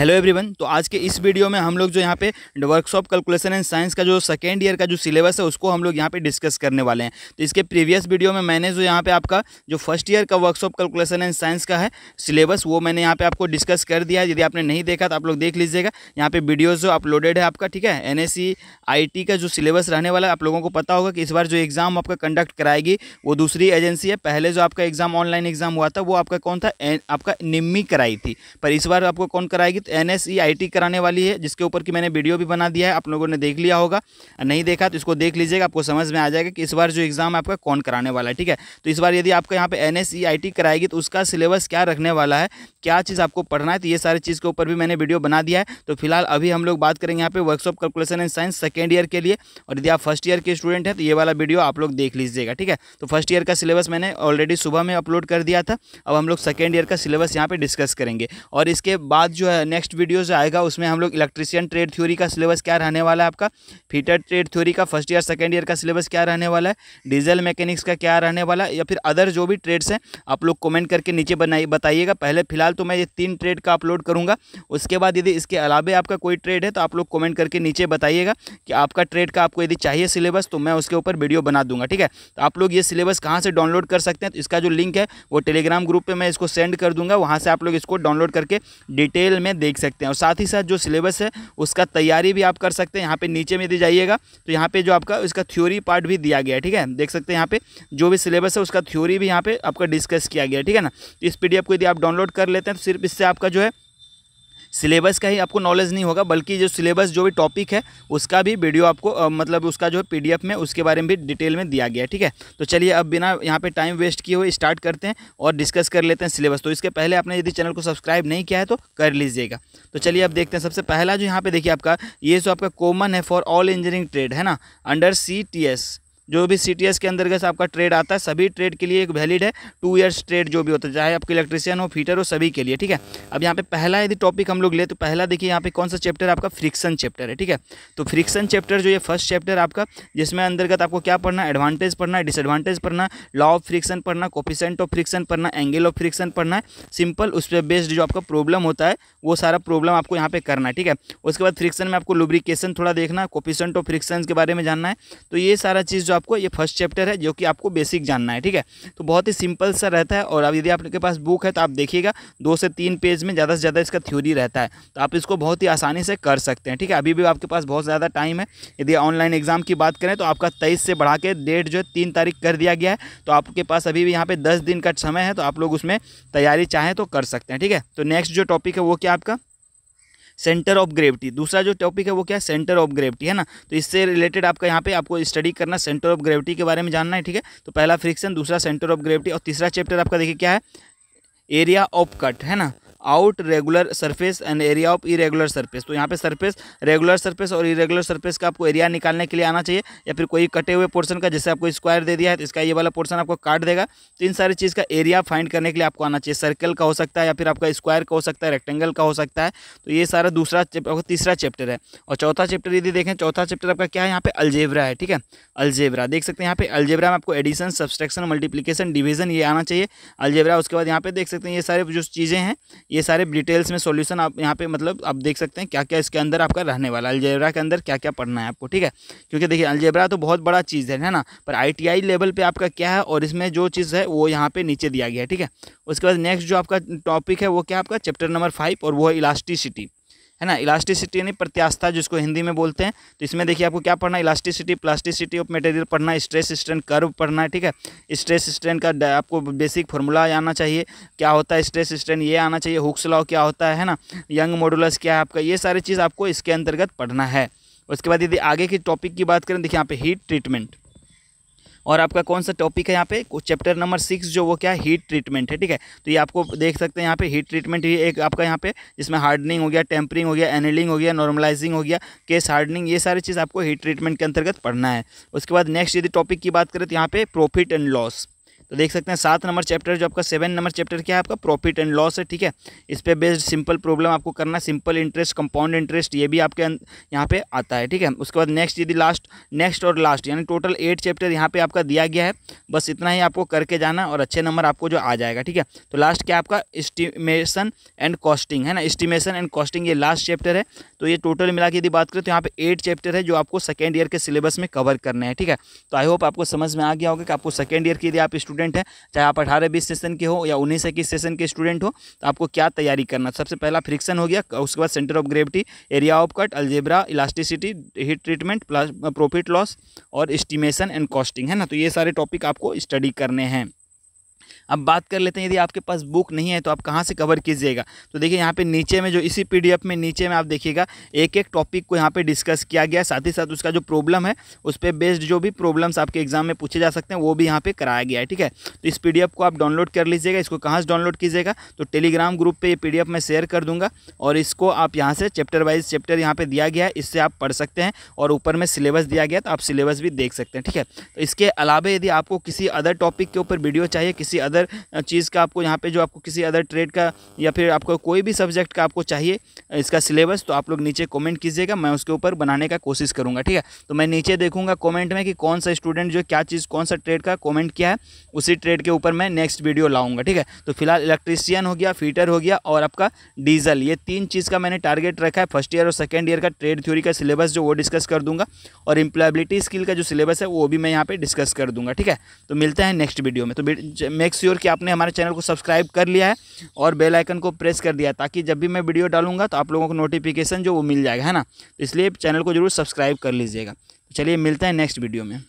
hello everyone तो आज के इस वीडियो में हम लोग जो यहाँ पे वर्कशॉप कैलकुलेशन एंड साइंस का जो सेकेंड ईयर का जो सिलेबस है उसको हम लोग यहाँ पे डिस्कस करने वाले हैं तो इसके प्रीवियस वीडियो में मैंने जो यहाँ पे आपका जो फर्स्ट ईयर का वर्कशॉप कैलकुलेशन एंड साइंस का है सिलेबस वो मैंने यहाँ पे आपको डिस्कस कर दिया यदि आपने नहीं देखा तो आप लोग देख लीजिएगा यहाँ पर वीडियोज़ जो अपलोडेड है आपका ठीक है एन एस e, का जो सिलेबस रहने वाला है आप लोगों को पता होगा कि इस बार जो एग्ज़ाम आपका कंडक्ट कराएगी वो दूसरी एजेंसी है पहले जो आपका एग्ज़ाम ऑनलाइन एग्ज़ाम हुआ था वो आपका कौन था आपका निम्मी कराई थी पर इस बार आपको कौन कराएगी तो एन एस कराने वाली है जिसके ऊपर की मैंने वीडियो भी बना दिया है आप लोगों ने देख लिया होगा नहीं देखा तो इसको देख लीजिएगा आपको समझ में आ जाएगा कि इस बार जो एग्ज़ाम आपका कौन कराने वाला है ठीक है तो इस बार यदि आपका यहाँ पे एन एस कराएगी तो उसका सिलेबस क्या रखने वाला है क्या चीज़ आपको पढ़ना है तो ये सारी चीज़ के ऊपर भी मैंने वीडियो बना दिया है तो फिलहाल अभी हम लोग बात करेंगे यहाँ पे workshop calculation and science second year के लिए और यदि आप फर्स्ट ईयर के स्टूडेंट हैं तो ये वाला वीडियो आप लोग देख लीजिएगा ठीक है तो फर्स्ट ईयर का सिलेबस मैंने ऑलरेडी सुबह में अपलोड कर दिया था अब हम लोग सेकेंड ईयर का सिलेबस यहाँ पर डिस्कस करेंगे और इसके बाद जो है नेक्स्ट वीडियो जो आएगा उसमें हम लोग इलेक्ट्रिशियन ट्रेड थ्योरी का सिलेबस क्या रहने वाला है आपका फीटर ट्रेड थ्योरी का फर्स्ट ईयर सेकेंड ईयर का सिलेबस क्या रहने वाला है डीजल मैकेनिक्स का क्या रहने वाला है या फिर अदर जो भी ट्रेड्स हैं आप लोग कमेंट करके नीचे बनाइए बताइएगा पहले फिलहाल तो मैं ये तीन ट्रेड का अपलोड करूँगा उसके बाद यदि इसके अलावा आपका कोई ट्रेड है तो आप लोग कॉमेंट करके नीचे बताइएगा कि आपका ट्रेड का आपको यदि चाहिए सिलेबस तो मैं उसके ऊपर वीडियो बना दूंगा ठीक है तो आप लोग ये सिलेबस कहाँ से डाउनलोड कर सकते हैं तो इसका जो लिंक है वो टेलीग्राम ग्रुप पर मैं इसको सेंड कर दूंगा वहाँ से आप लोग इसको डाउनलोड करके डिटेल में देख सकते हैं और साथ ही साथ जो सिलेबस है उसका तैयारी भी आप कर सकते हैं यहाँ पे नीचे में यदि जाइएगा तो यहाँ पे जो आपका इसका थ्योरी पार्ट भी दिया गया है ठीक है देख सकते हैं यहाँ पे जो भी सिलेबस है उसका थ्योरी भी यहाँ पे आपका डिस्कस किया गया ठीक है ना इस पी को यदि आप डाउनलोड कर लेते हैं तो सिर्फ इससे आपका जो है सिलेबस का ही आपको नॉलेज नहीं होगा बल्कि जो सिलेबस जो भी टॉपिक है उसका भी वीडियो आपको मतलब उसका जो है पी में उसके बारे में भी डिटेल में दिया गया है ठीक है तो चलिए अब बिना यहाँ पर टाइम वेस्ट किए हुए स्टार्ट करते हैं और डिस्कस कर लेते हैं सिलेबस तो इसके पहले आपने यदि चैनल को सब्सक्राइब नहीं किया है तो कर लीजिएगा तो चलिए अब देखते हैं सबसे पहला जो यहाँ पे देखिए आपका ये जो आपका कॉमन है फॉर ऑल इंजीनियरिंग ट्रेड है ना अंडर सी टी एस जो भी सी के अंतर्गत आपका ट्रेड आता है सभी ट्रेड के लिए एक वैलिड है टू ईयर्स ट्रेड जो भी होता है चाहे आपके इलेक्ट्रिशियन हो फीटर हो सभी के लिए ठीक है अब यहाँ पे पहला यदि टॉपिक हम लोग ले तो पहला देखिए यहाँ पे कौन सा चैप्टर आपका फ्रिक्शन चैप्टर है ठीक है तो फ्रिक्शन चैप्टर जो ये फर्स्ट चैप्टर आपका जिसमें अंतर्गत आपको क्या पढ़ना एडवांटेज पढ़ना डिसएडवांटेज पढ़ना लॉ ऑफ फ्रिक्शन पढ़ना कोपिसेंट ऑफ फ्रिक्शन पढ़ना एंगल ऑफ फ्रिक्शन पढ़ना है सिंपल उस पर बेस्ड जो आपका प्रॉब्लम होता है वो सारा प्रॉब्लम आपको यहाँ पे करना है ठीक है उसके बाद फ्रिक्शन में आपको लुब्रिकेशन थोड़ा देखना कोपिसेंट ऑफ फ्रिक्शन के बारे में जानना है तो ये सारा चीज़ जो आपको ये फर्स्ट चैप्टर है जो कि आपको बेसिक जानना है ठीक है तो बहुत ही सिंपल सा रहता है और अब यदि आपके पास बुक है तो आप देखिएगा दो से तीन पेज में ज़्यादा से ज़्यादा इसका थ्योरी रहता है तो आप इसको बहुत ही आसानी से कर सकते हैं ठीक है अभी भी आपके पास बहुत ज़्यादा टाइम है यदि ऑनलाइन एग्जाम की बात करें तो आपका तेईस से बढ़ा के डेट जो है तीन तारीख कर दिया गया है तो आपके पास अभी भी यहाँ पे दस दिन का समय है तो आप लोग उसमें तैयारी चाहें तो कर सकते हैं ठीक है तो नेक्स्ट जो टॉपिक है वो क्या आपका सेंटर ऑफ ग्रेविटी दूसरा जो टॉपिक है वो क्या है सेंटर ऑफ ग्रेविटी है ना तो इससे रिलेटेड आपका यहाँ पे आपको स्टडी करना सेंटर ऑफ ग्रेविटी के बारे में जानना है ठीक है तो पहला फ्रिक्शन दूसरा सेंटर ऑफ ग्रेविटी और तीसरा चैप्टर आपका देखिए क्या है एरिया ऑफ कट है ना out regular surface and area of irregular surface तो यहाँ पे सरफेस रेगुलर सरफेस और इरेगुलर सरफेस का आपको एरिया निकालने के लिए आना चाहिए या फिर कोई कटे हुए पोर्सन का जैसे आपको स्क्वायर दे दिया है तो इसका ये वाला पोर्सन आपको काट देगा तो इन सारी चीज़ का एरिया फाइंड करने के लिए आपको आना चाहिए सर्कल का हो सकता है या फिर आपका स्क्वायर का हो सकता है रेक्टेंगल का हो सकता है तो ये सारा दूसरा तीसरा चैप्टर है और चौथा चैप्टर यदि देखें चौथा चैप्टर आपका क्या है यहाँ पे अल्जेबरा है ठीक है अल्जेबरा देख सकते हैं यहाँ पे अल्जेबरा में आपको एडिशन सब्सट्रैक्शन मल्टीप्लीकेशन डिवीजन ये आना चाहिए अल्जेबरा उसके बाद यहाँ पे देख सकते हैं ये सारे जो चीज़ें हैं ये सारे डिटेल्स में सॉल्यूशन आप यहाँ पे मतलब आप देख सकते हैं क्या क्या इसके अंदर आपका रहने वाला अलजेबरा के अंदर क्या क्या पढ़ना है आपको ठीक है क्योंकि देखिए अलजेबरा तो बहुत बड़ा चीज़ है ना पर आई लेवल पर आपका क्या है और इसमें जो चीज़ है वो यहाँ पर नीचे दिया गया है ठीक है उसके बाद नेक्स्ट जो आपका टॉपिक है वो क्या आपका चैप्टर नंबर फाइव और वो है इलास्टिसिटी है ना इलास्टिसिटी यानी प्रत्याशा जिसको हिंदी में बोलते हैं तो इसमें देखिए आपको क्या पढ़ना इलास्टिसिटी प्लास्टिसिटी ऑफ मटेरियल पढ़ना स्ट्रेस स्ट्रेन कर्व पढ़ना है ठीक है स्ट्रेस स्ट्रेन का आपको बेसिक फॉर्मूला आना चाहिए क्या होता है स्ट्रेस स्ट्रेन ये आना चाहिए हुक्स लॉ क्या होता है ना यंग मॉडुलस क्या है आपका ये सारी चीज़ आपको इसके अंतर्गत पढ़ना है उसके बाद यदि आगे की टॉपिक की बात करें देखिए यहाँ पे हीट ट्रीटमेंट और आपका कौन सा टॉपिक है यहाँ पे चैप्टर नंबर सिक्स जो वो क्या है हीट ट्रीटमेंट है ठीक है तो ये आपको देख सकते हैं यहाँ पे हीट ट्रीटमेंट ये एक आपका यहाँ पे जिसमें हार्डनिंग हो गया टेम्परिंग हो गया एनलिंग हो गया नॉर्मलाइजिंग हो गया केस हार्डनिंग ये सारी चीज़ आपको हीट ट्रीटमेंट के अंतर्गत पढ़ना है उसके बाद नेक्स्ट यदि टॉपिक की बात करें तो यहाँ पे प्रॉफिट एंड लॉस तो देख सकते हैं सात नंबर चैप्टर जो आपका सेवन नंबर चैप्टर क्या है आपका प्रॉफिट एंड लॉस है ठीक है इस पर बेस्ड सिंपल प्रॉब्लम आपको करना सिंपल इंटरेस्ट कंपाउंड इंटरेस्ट ये भी आपके अं-, यहाँ पे आता है ठीक है उसके बाद नेक्स्ट यदि लास्ट नेक्स्ट और लास्ट यानी टोटल एट चैप्टर यहाँ पे आपका दिया गया है बस इतना ही आपको करके जाना और अच्छे नंबर आपको जो आ जाएगा ठीक है तो लास्ट क्या आपका इस्टीमेशन एंड कॉस्टिंग है ना इस्टीमेशन एंड कॉस्टिंग ये लास्ट चैप्टर है तो ये टोटल मिला के यदि बात करें तो यहाँ पे एट चैप्टर है जो आपको सेकेंड ईयर के सिलेबस में कवर करने हैं ठीक है तो आई होप आपको समझ में आ गया होगा कि आपको सेकेंड ईयर की यदि आप स्टूडेंट स्टूडेंट हैं चाहे आप अठारह बीस सेशन के हो या उन्नीस इक्कीस सेशन के स्टूडेंट हो तो आपको क्या तैयारी करना सबसे पहला फ्रिक्शन हो गया उसके बाद centre of gravity area of cut algebra elasticity heat treatment plus profit loss और एस्टिमेशन एंड कॉस्टिंग है ना तो ये सारे टॉपिक आपको स्टडी करने हैं अब बात कर लेते हैं यदि आपके पास बुक नहीं है तो आप कहाँ से कवर कीजिएगा तो देखिए यहाँ पे नीचे में जो इसी पीडीएफ में नीचे में आप देखिएगा एक एक टॉपिक को यहाँ पे डिस्कस किया गया साथ ही साथ उसका जो प्रॉब्लम है उस पर बेस्ड जो भी प्रॉब्लम्स आपके एग्जाम में पूछे जा सकते हैं वो भी यहाँ पर कराया गया है ठीक है तो इस पी को आप डाउनलोड कर लीजिएगा इसको कहाँ से डाउनलोड कीजिएगा तो टेलीग्राम ग्रुप पर ये पी मैं शेयर कर दूँगा और इसको आप यहाँ से चैप्टर वाइज चैप्टर यहाँ पर दिया गया है इससे आप पढ़ सकते हैं और ऊपर में सिलेबस दिया गया तो आप सिलेबस भी देख सकते हैं ठीक है तो इसके अलावा यदि आपको किसी अदर टॉपिक के ऊपर वीडियो चाहिए किसी अदर अदर चीज़ का आपको यहाँ पे जो आपको किसी अदर ट्रेड का या फिर आपको कोई भी सब्जेक्ट का आपको चाहिए इसका सिलेबस तो आप लोग नीचे कमेंट कीजिएगा मैं उसके ऊपर बनाने का कोशिश करूँगा ठीक है तो मैं नीचे देखूँगा कॉमेंट में कि कौन सा स्टूडेंट जो क्या चीज़ कौन सा ट्रेड का कॉमेंट किया है उसी ट्रेड के ऊपर मैं नेक्स्ट वीडियो लाऊँगा ठीक है तो फिलहाल इलेक्ट्रीसियन हो गया फीटर हो गया और आपका डीजल ये तीन चीज़ का मैंने टारगेट रखा है फर्स्ट ईयर और सेकेंड ईयर का ट्रेड थ्योरी का सिलेबस जो वो डिस्कस कर दूँगा और इम्प्लॉयबिलिटी स्किल का जो सिलेबस है वो भी मैं यहाँ पे डिस्कस कर दूंगा ठीक है तो मिलते हैं नेक्स्ट वीडियो में तो मेक्स श्योर कि आपने हमारे चैनल को सब्सक्राइब कर लिया है और बेल आइकन को प्रेस कर दिया ताकि जब भी मैं वीडियो डालूंगा तो आप लोगों को नोटिफिकेशन जो वो मिल जाएगा है ना तो इसलिए चैनल को जरूर सब्सक्राइब कर लीजिएगा तो चलिए मिलते हैं नेक्स्ट वीडियो में